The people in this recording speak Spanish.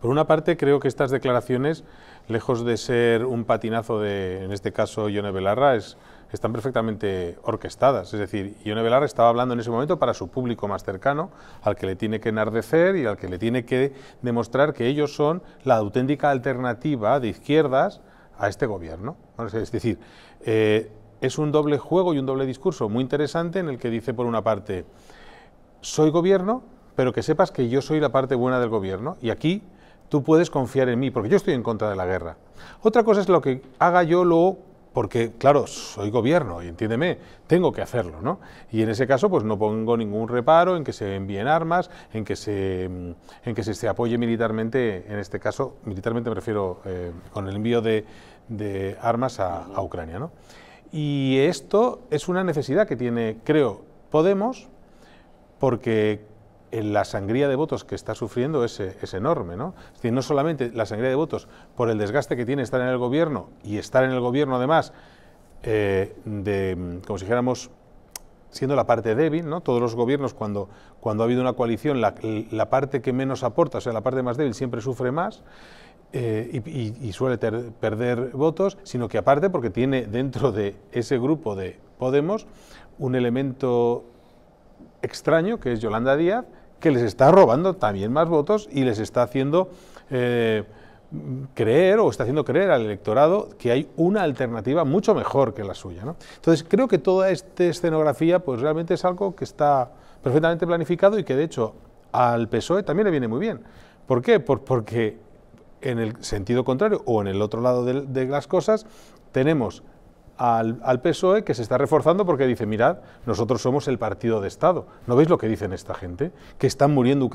Por una parte, creo que estas declaraciones, lejos de ser un patinazo de, en este caso, Ione Belarra, están perfectamente orquestadas. Es decir, Ione Belarra estaba hablando en ese momento para su público más cercano, al que le tiene que enardecer y al que le tiene que demostrar que ellos son la auténtica alternativa de izquierdas a este gobierno. Es decir, eh, es un doble juego y un doble discurso muy interesante en el que dice, por una parte, soy gobierno, pero que sepas que yo soy la parte buena del gobierno y aquí tú puedes confiar en mí, porque yo estoy en contra de la guerra. Otra cosa es lo que haga yo luego, porque, claro, soy gobierno y entiéndeme, tengo que hacerlo, ¿no? Y en ese caso, pues no pongo ningún reparo en que se envíen armas, en que se, mm, en que se, apoye militarmente, en este caso, militarmente me refiero eh, con el envío de, armas a, a, Ucrania, ¿no? Y esto es una necesidad que tiene, creo, Podemos, porque la sangría de votos que está sufriendo es, es, enorme. ¿no? Es decir, no solamente la sangría de votos por el desgaste que tiene estar en el gobierno y estar en el gobierno además eh, de, como si dijéramos, siendo la parte débil, ¿no? todos los gobiernos cuando, cuando ha habido una coalición, la, parte que menos aporta, o sea, la parte más débil siempre sufre más. Eh, y, suele perder votos, sino que aparte porque tiene dentro de ese grupo de Podemos un elemento extraño, que es Yolanda Díaz, que les está robando también más votos y les está haciendo eh, creer o está haciendo creer al electorado que hay una alternativa mucho mejor que la suya. Entonces creo que toda esta escenografía pues realmente es algo que está perfectamente planificado y que de hecho al PSOE también le viene muy bien. ¿Por qué? porque en el sentido contrario o en el otro lado de las cosas tenemos al, PSOE que se está reforzando porque dice, mirad, nosotros somos el partido de Estado. ¿No veis lo que dicen esta gente? Que están muriendo